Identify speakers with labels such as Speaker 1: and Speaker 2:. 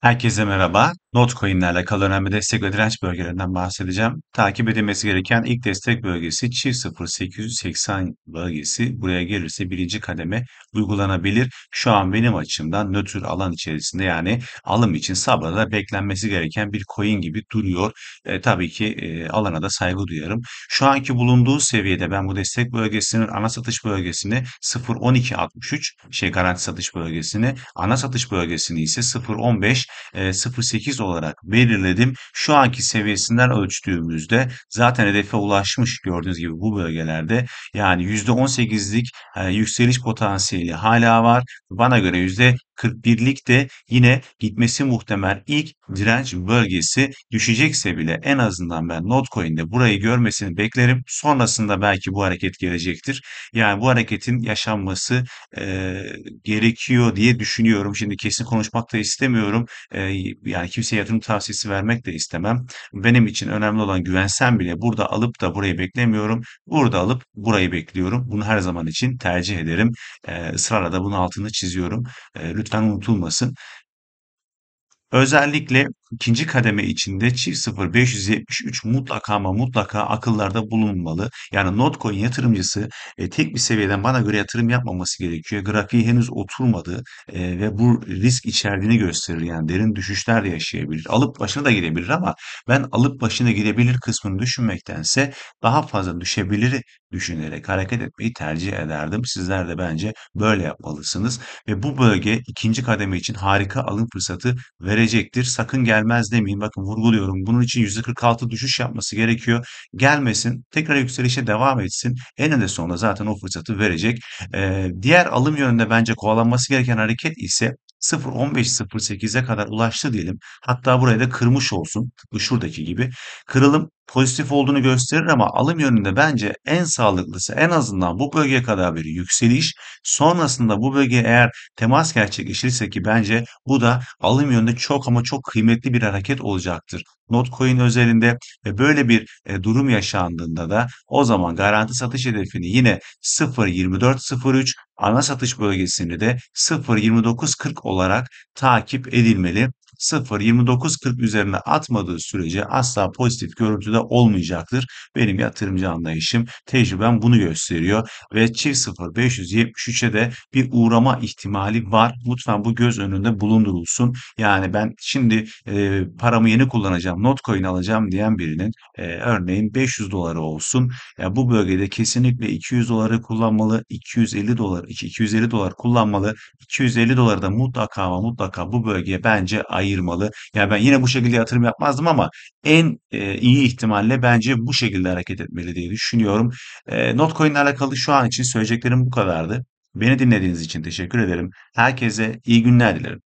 Speaker 1: Herkese merhaba. Notcoin'lerle kal önemli destek ve direnç bölgelerinden bahsedeceğim. Takip edilmesi gereken ilk destek bölgesi çift 0880 bölgesi. Buraya gelirse birinci kademe uygulanabilir. Şu an benim açımdan nötr alan içerisinde yani alım için sabrada beklenmesi gereken bir coin gibi duruyor. E, tabii ki e, alana da saygı duyarım. Şu anki bulunduğu seviyede ben bu destek bölgesinin ana satış bölgesini 0.1263 şey garanti satış bölgesini ana satış bölgesini ise 0.15 e, 0.8 olarak belirledim. Şu anki seviyesinden ölçtüğümüzde zaten hedefe ulaşmış gördüğünüz gibi bu bölgelerde. Yani %18'lik yükseliş potansiyeli hala var. Bana göre 41'lik de yine gitmesi muhtemel ilk direnç bölgesi düşecekse bile en azından ben Notcoin'de burayı görmesini beklerim. Sonrasında belki bu hareket gelecektir. Yani bu hareketin yaşanması e, gerekiyor diye düşünüyorum. Şimdi kesin konuşmak da istemiyorum. E, yani kimseye yatırım tavsiyesi vermek de istemem. Benim için önemli olan güvensem bile burada alıp da burayı beklemiyorum. Burada alıp burayı bekliyorum. Bunu her zaman için tercih ederim. E, ısrarla da bunun altını çiziyorum. E, lütfen lütfen unutulmasın. Özellikle ikinci kademe içinde çift 0 573 mutlaka ama mutlaka akıllarda bulunmalı. Yani Notcoin yatırımcısı e, tek bir seviyeden bana göre yatırım yapmaması gerekiyor. Grafiği henüz oturmadı e, ve bu risk içerdiğini gösterir. Yani derin düşüşler de yaşayabilir. Alıp başına da gidebilir ama ben alıp başına gidebilir kısmını düşünmektense daha fazla düşebilir düşünerek hareket etmeyi tercih ederdim. Sizler de bence böyle yapmalısınız ve bu bölge ikinci kademe için harika alım fırsatı verecektir. Sakın gel gelmez demeyin. Bakın vurguluyorum. Bunun için %46 düşüş yapması gerekiyor. Gelmesin. Tekrar yükselişe devam etsin. en Eninde sonunda zaten o fırsatı verecek. Ee, diğer alım yönünde bence kovalanması gereken hareket ise 0.15.08'e kadar ulaştı diyelim. Hatta buraya da kırmış olsun. Tıpkı şuradaki gibi. Kırılım pozitif olduğunu gösterir ama alım yönünde bence en sağlıklısı en azından bu bölgeye kadar bir yükseliş. Sonrasında bu bölge eğer temas gerçekleşirse ki bence bu da alım yönünde çok ama çok kıymetli bir hareket olacaktır. Notcoin özelinde ve böyle bir e, durum yaşandığında da o zaman garanti satış hedefini yine 0.2403 ana satış bölgesini de 0.2940 olarak takip edilmeli. 0.29.40 üzerine atmadığı sürece asla pozitif görüntüde olmayacaktır. Benim yatırımcı anlayışım, tecrübem bunu gösteriyor ve çift 0.573'e de bir uğrama ihtimali var. Lütfen bu göz önünde bulundurulsun. Yani ben şimdi e, paramı yeni kullanacağım, notcoin alacağım diyen birinin e, örneğin 500 doları olsun. Ya bu bölgede kesinlikle 200 doları kullanmalı, 250 dolar, 250 dolar kullanmalı. 250 doları da mutlaka ama mutlaka bu bölgeye bence ay ayırmalı. Yani ben yine bu şekilde yatırım yapmazdım ama en e, iyi ihtimalle bence bu şekilde hareket etmeli diye düşünüyorum. E, Notcoin ile alakalı şu an için söyleyeceklerim bu kadardı. Beni dinlediğiniz için teşekkür ederim. Herkese iyi günler dilerim.